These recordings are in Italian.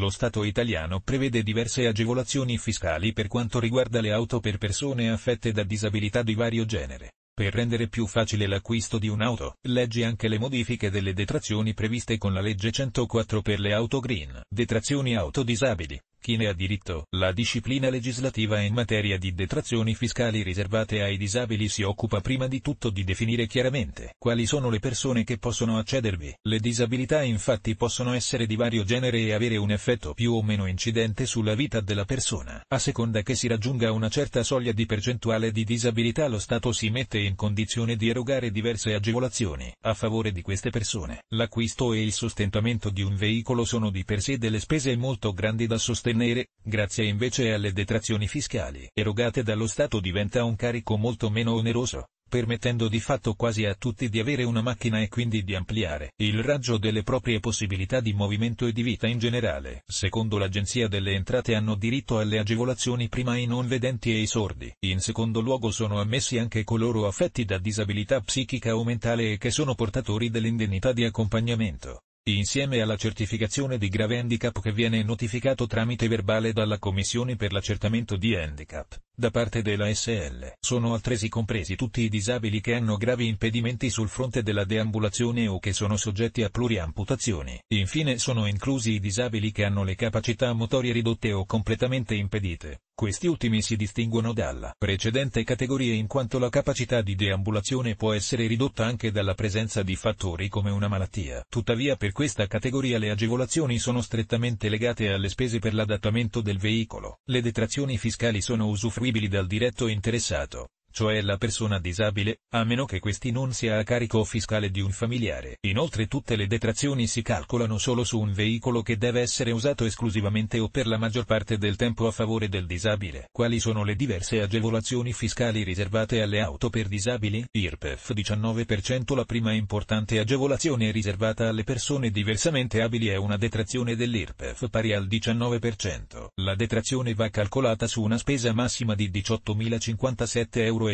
lo Stato italiano prevede diverse agevolazioni fiscali per quanto riguarda le auto per persone affette da disabilità di vario genere. Per rendere più facile l'acquisto di un'auto, leggi anche le modifiche delle detrazioni previste con la legge 104 per le auto green, detrazioni auto disabili. Chi ne ha diritto? La disciplina legislativa in materia di detrazioni fiscali riservate ai disabili si occupa prima di tutto di definire chiaramente quali sono le persone che possono accedervi. Le disabilità infatti possono essere di vario genere e avere un effetto più o meno incidente sulla vita della persona. A seconda che si raggiunga una certa soglia di percentuale di disabilità lo Stato si mette in condizione di erogare diverse agevolazioni a favore di queste persone. L'acquisto e il sostentamento di un veicolo sono di per sé delle spese molto grandi da sostenere sostenere, grazie invece alle detrazioni fiscali erogate dallo Stato diventa un carico molto meno oneroso, permettendo di fatto quasi a tutti di avere una macchina e quindi di ampliare il raggio delle proprie possibilità di movimento e di vita in generale. Secondo l'Agenzia delle Entrate hanno diritto alle agevolazioni prima i non vedenti e i sordi. In secondo luogo sono ammessi anche coloro affetti da disabilità psichica o mentale e che sono portatori dell'indennità di accompagnamento insieme alla certificazione di grave handicap che viene notificato tramite verbale dalla Commissione per l'accertamento di handicap da parte della SL. Sono altresì compresi tutti i disabili che hanno gravi impedimenti sul fronte della deambulazione o che sono soggetti a pluriamputazioni. Infine sono inclusi i disabili che hanno le capacità motorie ridotte o completamente impedite. Questi ultimi si distinguono dalla precedente categoria in quanto la capacità di deambulazione può essere ridotta anche dalla presenza di fattori come una malattia. Tuttavia per questa categoria le agevolazioni sono strettamente legate alle spese per l'adattamento del veicolo. Le detrazioni fiscali sono usufruite disponibili dal diretto interessato cioè la persona disabile, a meno che questi non sia a carico fiscale di un familiare. Inoltre tutte le detrazioni si calcolano solo su un veicolo che deve essere usato esclusivamente o per la maggior parte del tempo a favore del disabile. Quali sono le diverse agevolazioni fiscali riservate alle auto per disabili? IRPEF 19% La prima importante agevolazione riservata alle persone diversamente abili è una detrazione dell'IRPEF pari al 19%. La detrazione va calcolata su una spesa massima di 18.057 euro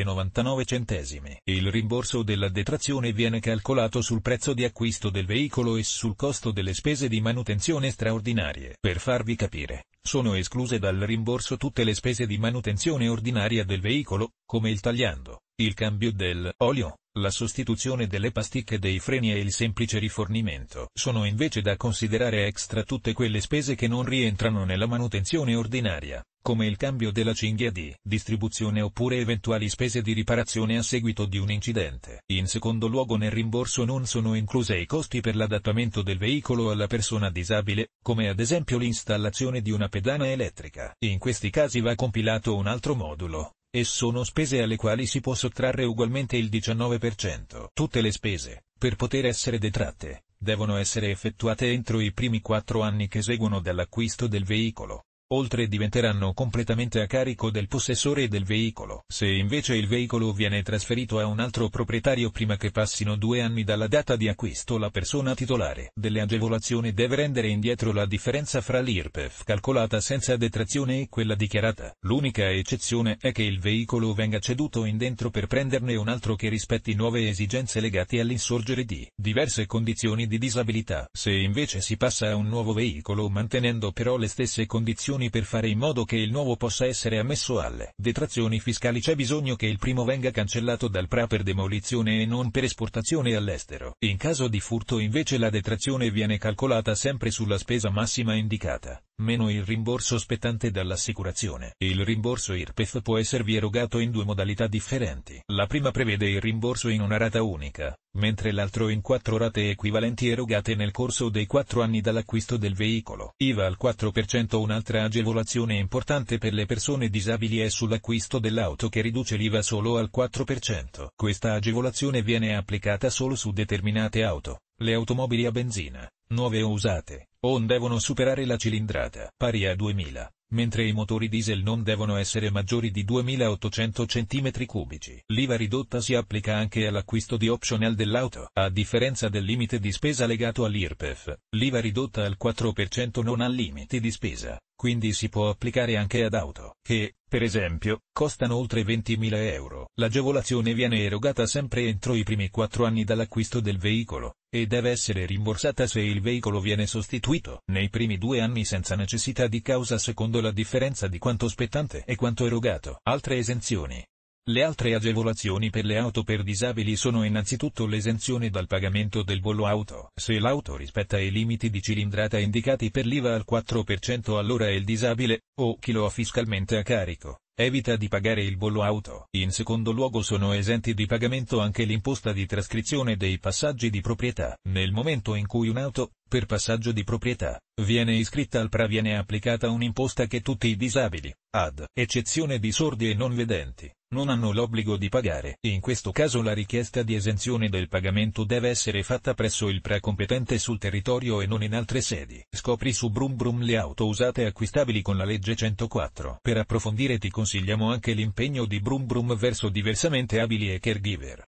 centesimi. Il rimborso della detrazione viene calcolato sul prezzo di acquisto del veicolo e sul costo delle spese di manutenzione straordinarie. Per farvi capire, sono escluse dal rimborso tutte le spese di manutenzione ordinaria del veicolo, come il tagliando, il cambio del olio, la sostituzione delle pasticche dei freni e il semplice rifornimento. Sono invece da considerare extra tutte quelle spese che non rientrano nella manutenzione ordinaria, come il cambio della cinghia di distribuzione oppure eventuali spese di riparazione a seguito di un incidente. In secondo luogo nel rimborso non sono incluse i costi per l'adattamento del veicolo alla persona disabile, come ad esempio l'installazione di una pedana elettrica. In questi casi va compilato un altro modulo, e sono spese alle quali si può sottrarre ugualmente il 19%. Tutte le spese, per poter essere detratte, devono essere effettuate entro i primi quattro anni che seguono dall'acquisto del veicolo. Oltre diventeranno completamente a carico del possessore del veicolo. Se invece il veicolo viene trasferito a un altro proprietario prima che passino due anni dalla data di acquisto la persona titolare delle agevolazioni deve rendere indietro la differenza fra l'IRPEF calcolata senza detrazione e quella dichiarata. L'unica eccezione è che il veicolo venga ceduto in dentro per prenderne un altro che rispetti nuove esigenze legate all'insorgere di diverse condizioni di disabilità. Se invece si passa a un nuovo veicolo mantenendo però le stesse condizioni azioni per fare in modo che il nuovo possa essere ammesso alle detrazioni fiscali c'è bisogno che il primo venga cancellato dal PRA per demolizione e non per esportazione all'estero. In caso di furto invece la detrazione viene calcolata sempre sulla spesa massima indicata meno il rimborso spettante dall'assicurazione. Il rimborso IRPEF può esservi erogato in due modalità differenti. La prima prevede il rimborso in una rata unica, mentre l'altro in quattro rate equivalenti erogate nel corso dei quattro anni dall'acquisto del veicolo. IVA al 4% Un'altra agevolazione importante per le persone disabili è sull'acquisto dell'auto che riduce l'IVA solo al 4%. Questa agevolazione viene applicata solo su determinate auto, le automobili a benzina, nuove o usate on devono superare la cilindrata, pari a 2000, mentre i motori diesel non devono essere maggiori di 2800 cm3. L'IVA ridotta si applica anche all'acquisto di optional dell'auto. A differenza del limite di spesa legato all'IRPEF, l'IVA ridotta al 4% non ha limiti di spesa, quindi si può applicare anche ad auto, che, per esempio, costano oltre 20.000 euro. L'agevolazione viene erogata sempre entro i primi 4 anni dall'acquisto del veicolo, e deve essere rimborsata se il veicolo viene sostituito nei primi due anni senza necessità di causa secondo la differenza di quanto spettante e quanto erogato. Altre esenzioni. Le altre agevolazioni per le auto per disabili sono innanzitutto l'esenzione dal pagamento del bollo auto. Se l'auto rispetta i limiti di cilindrata indicati per l'IVA al 4% allora il disabile, o chi lo ha fiscalmente a carico, Evita di pagare il bollo auto. In secondo luogo sono esenti di pagamento anche l'imposta di trascrizione dei passaggi di proprietà. Nel momento in cui un'auto, per passaggio di proprietà, viene iscritta al PRA viene applicata un'imposta che tutti i disabili, ad eccezione di sordi e non vedenti, non hanno l'obbligo di pagare. In questo caso la richiesta di esenzione del pagamento deve essere fatta presso il PRA competente sul territorio e non in altre sedi. Scopri su Brum Brum le auto usate acquistabili con la legge 104. Per approfondire ti consigliamo anche l'impegno di Brum Brum verso diversamente abili e caregiver.